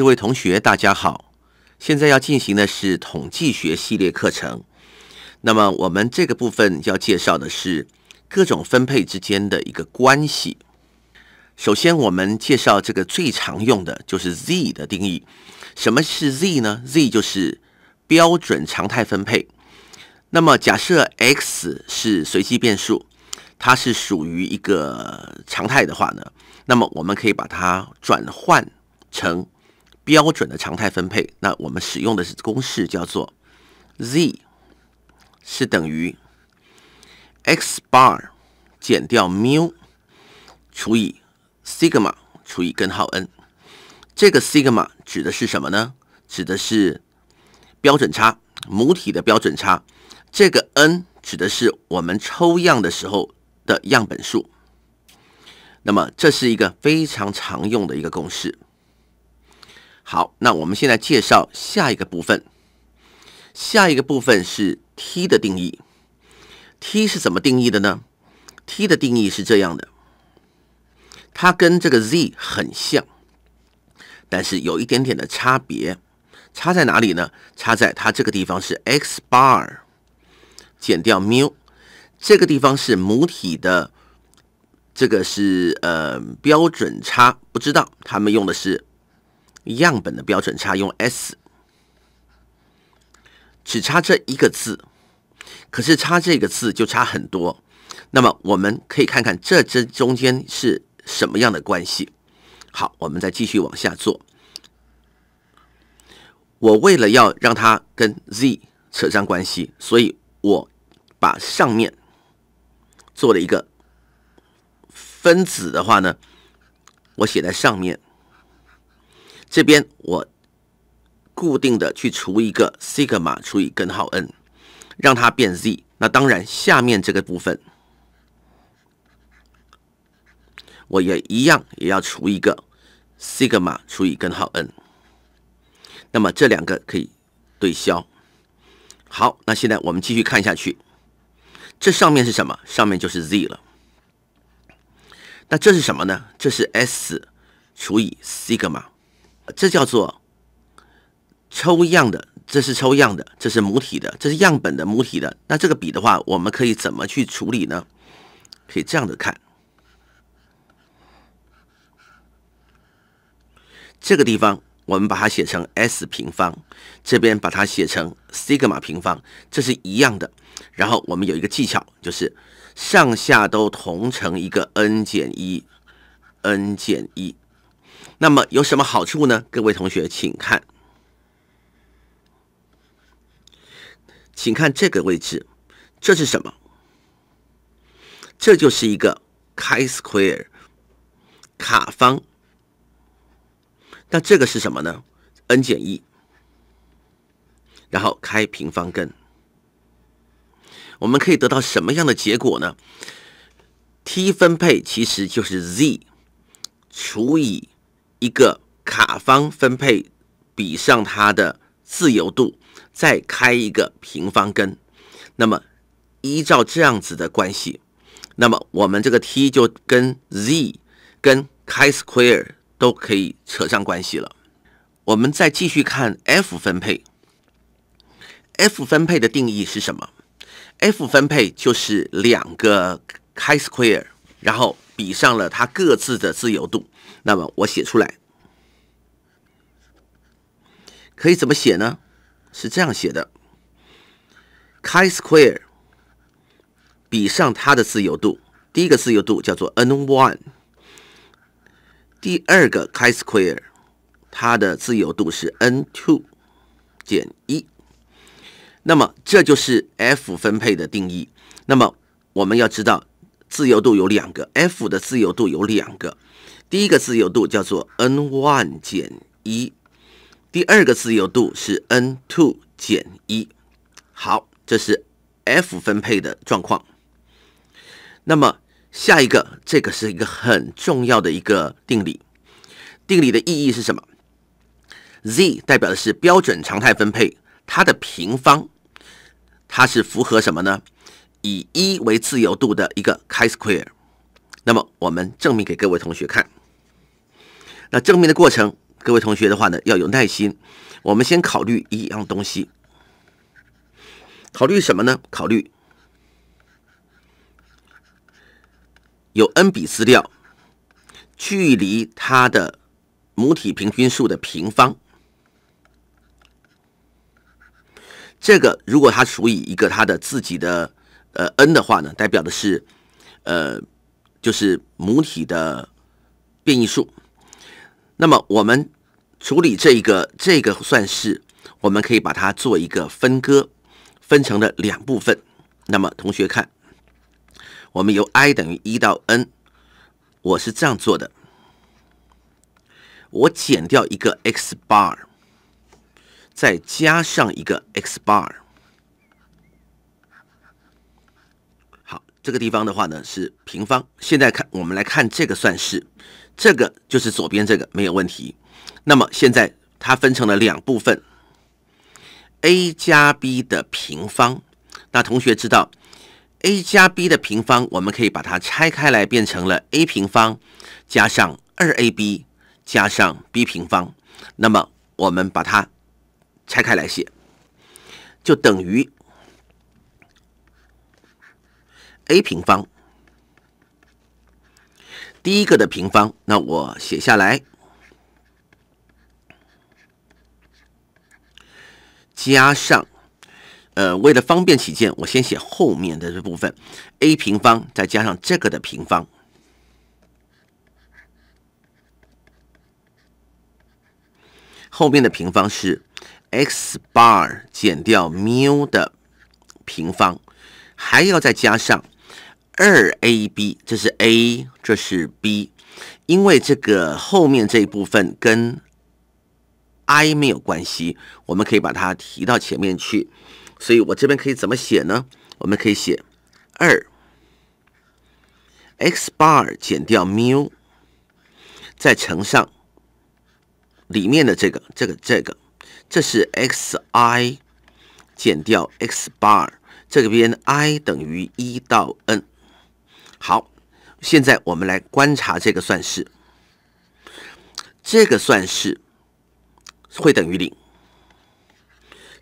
各位同学，大家好！现在要进行的是统计学系列课程。那么，我们这个部分要介绍的是各种分配之间的一个关系。首先，我们介绍这个最常用的就是 Z 的定义。什么是 Z 呢？Z 就是标准常态分配。那么，假设 X 是随机变数，它是属于一个常态的话呢，那么我们可以把它转换成。标准的常态分配，那我们使用的是公式，叫做 Z 是等于 x bar 减掉缪除以西格玛除以根号 n。这个西格玛指的是什么呢？指的是标准差，母体的标准差。这个 n 指的是我们抽样的时候的样本数。那么这是一个非常常用的一个公式。好，那我们现在介绍下一个部分。下一个部分是 t 的定义。t 是怎么定义的呢？t 的定义是这样的，它跟这个 z 很像，但是有一点点的差别。差在哪里呢？差在它这个地方是 x bar 减掉缪，这个地方是母体的，这个是呃标准差，不知道他们用的是。样本的标准差用 s，只差这一个字，可是差这个字就差很多。那么我们可以看看这这中间是什么样的关系。好，我们再继续往下做。我为了要让它跟 z 扯上关系，所以我把上面做了一个分子的话呢，我写在上面。这边我固定的去除一个西格玛除以根号 n，让它变 z。那当然下面这个部分，我也一样也要除一个西格玛除以根号 n。那么这两个可以对消。好，那现在我们继续看下去。这上面是什么？上面就是 z 了。那这是什么呢？这是 s 除以西格玛。这叫做抽样的，这是抽样的，这是母体的，这是样本的母体的。那这个比的话，我们可以怎么去处理呢？可以这样的看，这个地方我们把它写成 s 平方，这边把它写成 sigma 平方，这是一样的。然后我们有一个技巧，就是上下都同乘一个 n 减一，n 减一。那么有什么好处呢？各位同学，请看，请看这个位置，这是什么？这就是一个开 square，卡方。那这个是什么呢？n 减一，然后开平方根。我们可以得到什么样的结果呢？t 分配其实就是 z 除以。一个卡方分配比上它的自由度，再开一个平方根，那么依照这样子的关系，那么我们这个 t 就跟 z 跟 chi square 都可以扯上关系了。我们再继续看 f 分配，f 分配的定义是什么？f 分配就是两个 chi square，然后。比上了它各自的自由度，那么我写出来可以怎么写呢？是这样写的：k square 比上它的自由度，第一个自由度叫做 n one，第二个 k square 它的自由度是 n two 减一，那么这就是 F 分配的定义。那么我们要知道。自由度有两个，F 的自由度有两个，第一个自由度叫做 n one 减一，第二个自由度是 n two 减一。好，这是 F 分配的状况。那么下一个，这个是一个很重要的一个定理，定理的意义是什么？Z 代表的是标准常态分配，它的平方，它是符合什么呢？以一为自由度的一个开 a r e 那么我们证明给各位同学看。那证明的过程，各位同学的话呢要有耐心。我们先考虑一样东西，考虑什么呢？考虑有 n 笔资料，距离它的母体平均数的平方。这个如果它属于一个它的自己的。呃，n 的话呢，代表的是，呃，就是母体的变异数。那么我们处理这一个这个算式，我们可以把它做一个分割，分成了两部分。那么同学看，我们由 i 等于一到 n，我是这样做的，我减掉一个 x bar，再加上一个 x bar。这个地方的话呢是平方。现在看，我们来看这个算式，这个就是左边这个没有问题。那么现在它分成了两部分，a 加 b 的平方。那同学知道，a 加 b 的平方，我们可以把它拆开来变成了 a 平方加上二 ab 加上 b 平方。那么我们把它拆开来写，就等于。a 平方，第一个的平方，那我写下来，加上，呃，为了方便起见，我先写后面的这部分，a 平方再加上这个的平方，后面的平方是 x bar 减掉缪的平方，还要再加上。二 a b，这是 a，这是 b，因为这个后面这一部分跟 i 没有关系，我们可以把它提到前面去。所以我这边可以怎么写呢？我们可以写二 x bar 减掉缪，再乘上里面的这个，这个，这个，这是 x i 减掉 x bar，这个边 i 等于一到 n。好，现在我们来观察这个算式，这个算式会等于零，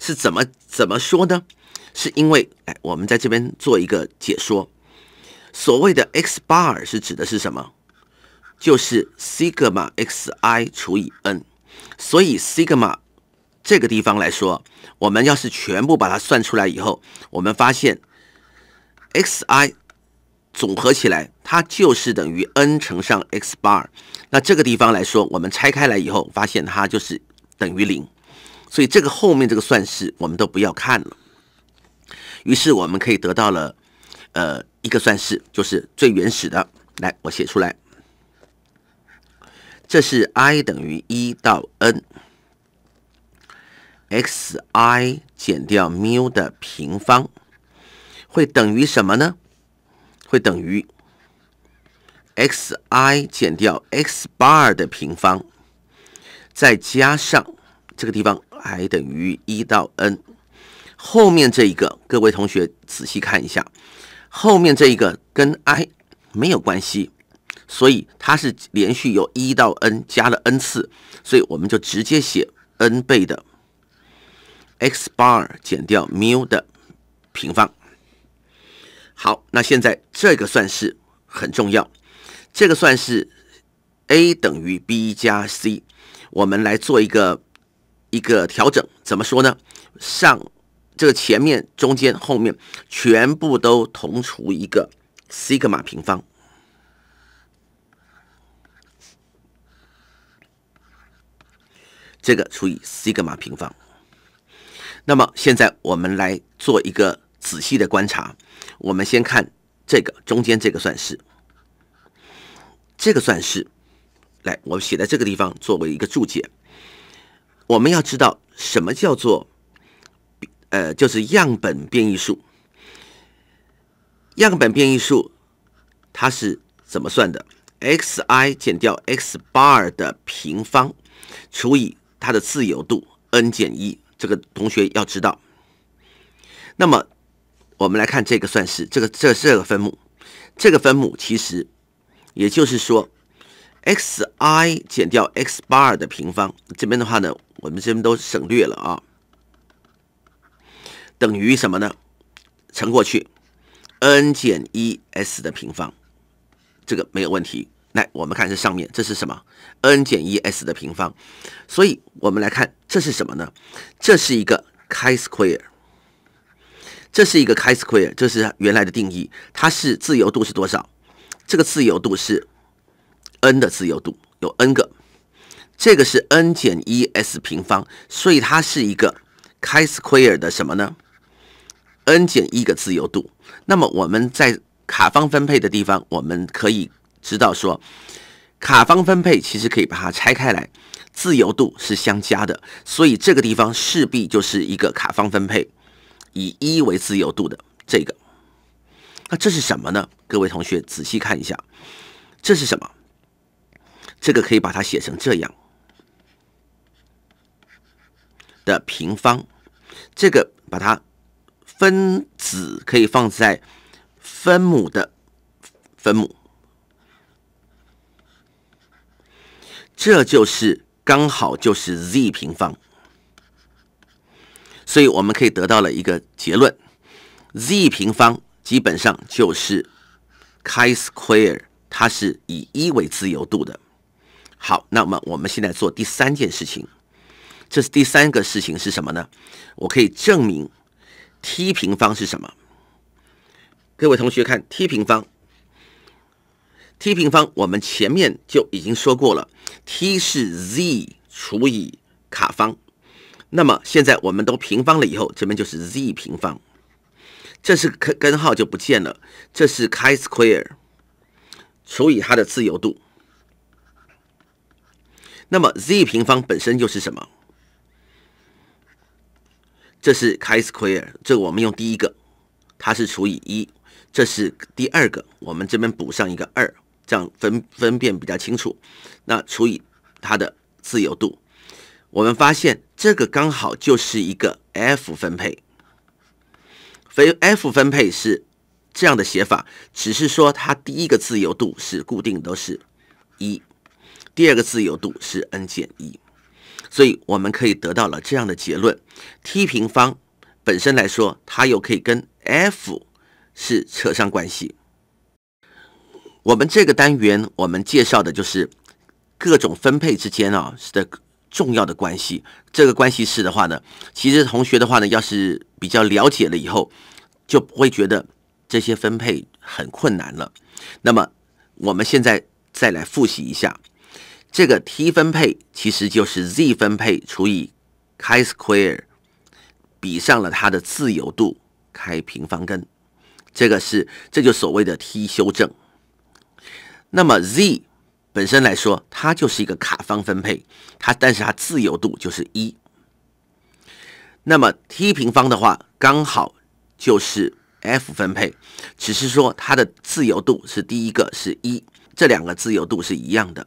是怎么怎么说呢？是因为，哎，我们在这边做一个解说。所谓的 x bar 是指的是什么？就是西格玛 x i 除以 n，所以西格玛这个地方来说，我们要是全部把它算出来以后，我们发现 x i。总合起来，它就是等于 n 乘上 x bar。那这个地方来说，我们拆开来以后，发现它就是等于零。所以这个后面这个算式我们都不要看了。于是我们可以得到了，呃，一个算式，就是最原始的。来，我写出来，这是 i 等于1到 n，x i 减掉缪的平方，会等于什么呢？会等于 x i 减掉 x bar 的平方，再加上这个地方 i 等于一到 n，后面这一个各位同学仔细看一下，后面这一个跟 i 没有关系，所以它是连续由一到 n 加了 n 次，所以我们就直接写 n 倍的 x bar 减掉缪的平方。好，那现在这个算式很重要。这个算式 a 等于 b 加 c，我们来做一个一个调整。怎么说呢？上这个前面、中间、后面全部都同除一个西格玛平方，这个除以西格玛平方。那么现在我们来做一个。仔细的观察，我们先看这个中间这个算式，这个算式，来我写在这个地方作为一个注解。我们要知道什么叫做，呃，就是样本变异数。样本变异数它是怎么算的？x i 减掉 x bar 的平方，除以它的自由度 n 减一。这个同学要知道。那么。我们来看这个算式，这个这这个分母，这个分母其实也就是说 x i 减掉 x 八 r 的平方，这边的话呢，我们这边都省略了啊，等于什么呢？乘过去 n 减一 s 的平方，这个没有问题。来，我们看这上面这是什么？n 减一 s 的平方，所以我们来看这是什么呢？这是一个开 square。这是一个 chi square，这是原来的定义，它是自由度是多少？这个自由度是 n 的自由度，有 n 个，这个是 n 减一 s 平方，所以它是一个 chi square 的什么呢？n 减一个自由度。那么我们在卡方分配的地方，我们可以知道说，卡方分配其实可以把它拆开来，自由度是相加的，所以这个地方势必就是一个卡方分配。以一为自由度的这个，那这是什么呢？各位同学仔细看一下，这是什么？这个可以把它写成这样的平方，这个把它分子可以放在分母的分母，这就是刚好就是 z 平方。所以我们可以得到了一个结论，z 平方基本上就是 chi square，它是以一为自由度的。好，那么我们现在做第三件事情，这是第三个事情是什么呢？我可以证明 t 平方是什么。各位同学看 t 平方，t 平方我们前面就已经说过了，t 是 z 除以卡方。那么现在我们都平方了以后，这边就是 z 平方，这是根根号就不见了，这是 chi square 除以它的自由度。那么 z 平方本身又是什么？这是 chi square，这个我们用第一个，它是除以一，这是第二个，我们这边补上一个二，这样分分辨比较清楚。那除以它的自由度。我们发现这个刚好就是一个 F 分配，非 F 分配是这样的写法，只是说它第一个自由度是固定都是一，第二个自由度是 n 减一，所以我们可以得到了这样的结论：t 平方本身来说，它又可以跟 F 是扯上关系。我们这个单元我们介绍的就是各种分配之间啊的。重要的关系，这个关系是的话呢，其实同学的话呢，要是比较了解了以后，就不会觉得这些分配很困难了。那么我们现在再来复习一下，这个 t 分配其实就是 z 分配除以开 square，比上了它的自由度开平方根，这个是这就所谓的 t 修正。那么 z。本身来说，它就是一个卡方分配，它但是它自由度就是一。那么 t 平方的话，刚好就是 F 分配，只是说它的自由度是第一个是一，这两个自由度是一样的。